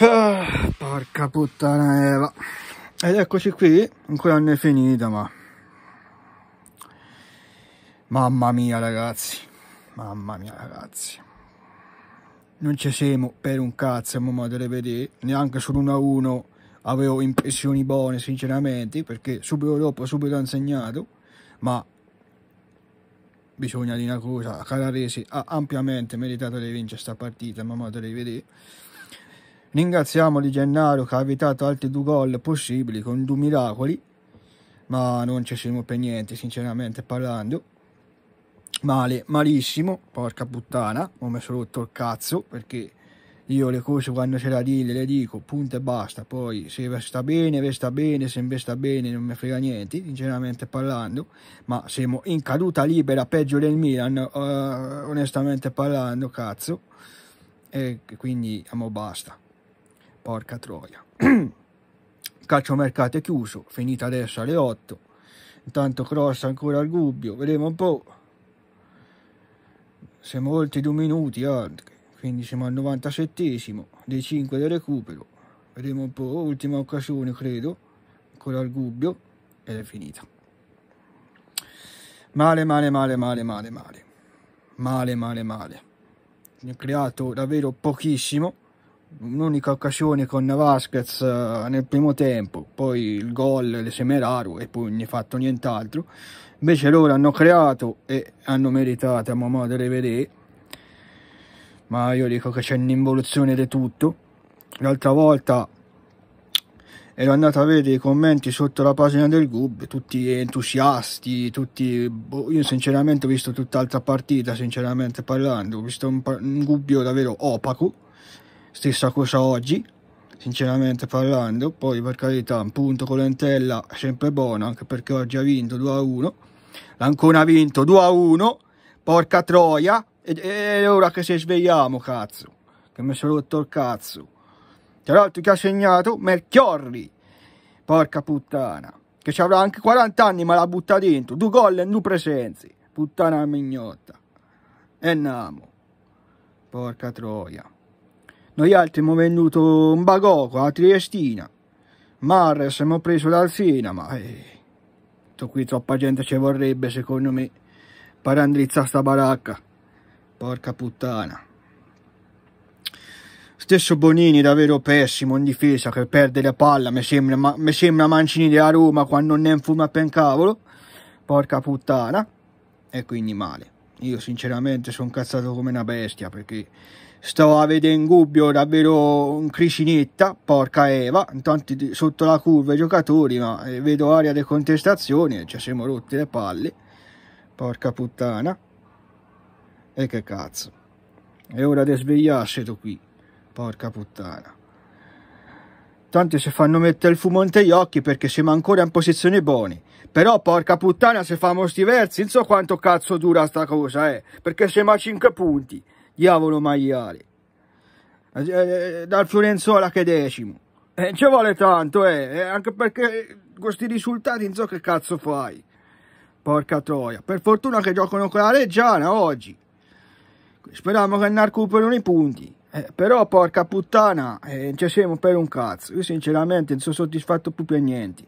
Ah, porca puttana Eva. Ed eccoci qui, ancora non è finita, ma... Mamma mia ragazzi, mamma mia ragazzi. Non ci siamo per un cazzo, mamma delle vedere, neanche sull'1-1 avevo impressioni buone sinceramente, perché subito dopo subito ho insegnato, ma bisogna dire una cosa, Calaresi ha ampiamente meritato di vincere questa partita, mamma delle vedere. Ringraziamo Di Gennaro che ha evitato altri due gol possibili con due miracoli, ma non ci siamo per niente, sinceramente parlando. Male, malissimo, porca puttana, ho messo rotto il cazzo perché io le cose quando c'è da dire le dico, punto e basta, poi se sta bene, ve sta bene, se non sta bene non mi frega niente, sinceramente parlando, ma siamo in caduta libera peggio del Milan, uh, onestamente parlando, cazzo, e quindi amo basta. Porca troia. Calcio mercato è chiuso, finita adesso alle 8. Intanto cross ancora al Gubbio, vedremo un po'. Siamo oltre due minuti, altri. quindi siamo al 97esimo dei 5 del recupero. Vedremo un po', ultima occasione credo, ancora al Gubbio ed è finita. Male, male, male, male, male, male. Male, male, male. Ne ho creato davvero pochissimo un'unica occasione con Vasquez eh, nel primo tempo, poi il gol le seme raro e poi non è fatto nient'altro. Invece loro hanno creato e hanno meritato a mamma delle vedere, ma io dico che c'è un'involuzione di tutto. L'altra volta ero andato a vedere i commenti sotto la pagina del GUB, tutti entusiasti, tutti... Boh, io sinceramente ho visto tutt'altra partita, sinceramente parlando, ho visto un, un Gubbio davvero opaco stessa cosa oggi sinceramente parlando poi per carità un punto con l'entella sempre buono anche perché oggi ha vinto 2 a 1 l'Ancona ha vinto 2 a 1 porca troia e ora che si svegliamo cazzo che mi sono rotto il cazzo tra l'altro che ha segnato Melchiorri porca puttana che ci avrà anche 40 anni ma la butta dentro due gol e due presenze puttana mignotta e namo porca troia noi altri abbiamo venduto un bagoco a Triestina, Marre siamo preso dal Siena, ma eh, qui troppa gente ci vorrebbe secondo me per andrizzare sta baracca. Porca puttana. Stesso Bonini davvero pessimo in difesa che perde la palla, mi sembra, ma, mi sembra Mancini della Roma quando non è in fumo a cavolo. Porca puttana. E quindi male. Io sinceramente sono cazzato come una bestia perché sto a vedere in dubbio davvero un cricinetta, porca Eva, intanto sotto la curva i giocatori, ma eh, vedo aria di contestazione, ci siamo rotti le palle, porca puttana, e che cazzo, è ora di svegliarsi tu qui, porca puttana. Tanti si fanno mettere il fumo in gli occhi perché siamo ancora in posizione buone. Però porca puttana se famo sti versi, non so quanto cazzo dura sta cosa, eh. Perché siamo a 5 punti diavolo maiale. Eh, eh, eh, dal Fiorenzola che decimo. Eh, ci vuole tanto, eh, anche perché questi risultati non so che cazzo fai. Porca troia. Per fortuna che giocano con la Reggiana oggi. Speriamo che ne recuperino i punti. Eh, però porca puttana, eh, ci siamo per un cazzo. Io sinceramente non sono soddisfatto più per niente.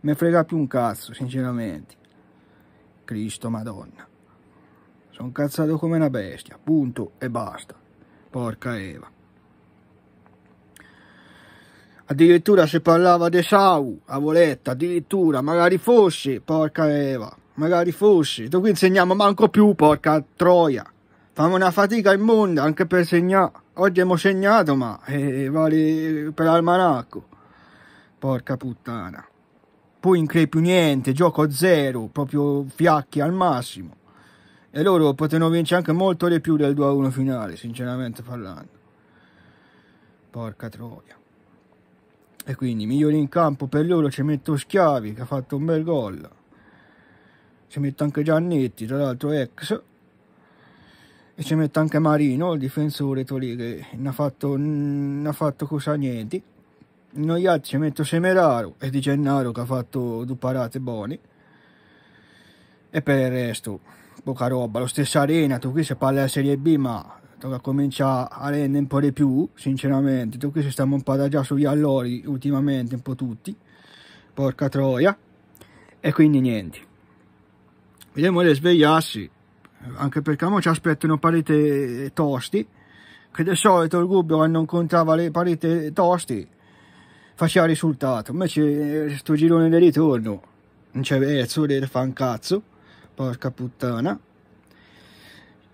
Mi frega più un cazzo, sinceramente. Cristo Madonna. Sono cazzato come una bestia, punto e basta. Porca Eva. Addirittura se parlava di Sau, a voletta, addirittura, magari fosse, porca Eva, magari fosse. Da insegniamo manco più, porca troia. Fanno una fatica immonda anche per segnare. Oggi abbiamo segnato, ma eh, vale per almanacco. Porca puttana. Poi in più niente, gioco zero, proprio fiacchi al massimo e loro potevano vincere anche molto di più del 2-1 finale, sinceramente parlando. Porca troia. E quindi migliori in campo per loro ci metto Schiavi che ha fatto un bel gol. Ci metto anche Giannetti, tra l'altro ex. E ci metto anche Marino, il difensore Tolì che non ha fatto, ne ha fatto cosa niente. Noi altri ci metto Semeraro e Di Gennaro che ha fatto due parate buone. E per il resto poca roba. Lo stesso tu qui si parla della Serie B, ma tocca cominciare a rendere un po' di più, sinceramente. Tu qui si stiamo un po' da già sugli allori ultimamente, un po' tutti. Porca troia. E quindi niente. Vediamo le svegliarsi, anche perché a ci aspettano pareti tosti, che di solito il Gubbio quando incontrava le pareti tosti faceva risultato, invece sto girone di ritorno non c'è verso, deve fare un cazzo. Porca puttana.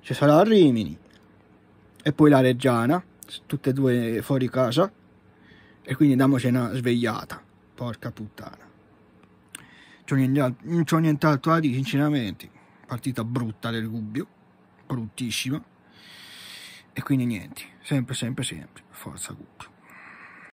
Ci sarà Rimini. E poi la Reggiana. Tutte e due fuori casa. E quindi damoci una svegliata. Porca puttana. Non c'ho nient'altro da dire, sinceramente. Partita brutta del Gubbio. Bruttissima. E quindi niente. Sempre, sempre, sempre. Forza Gubbio.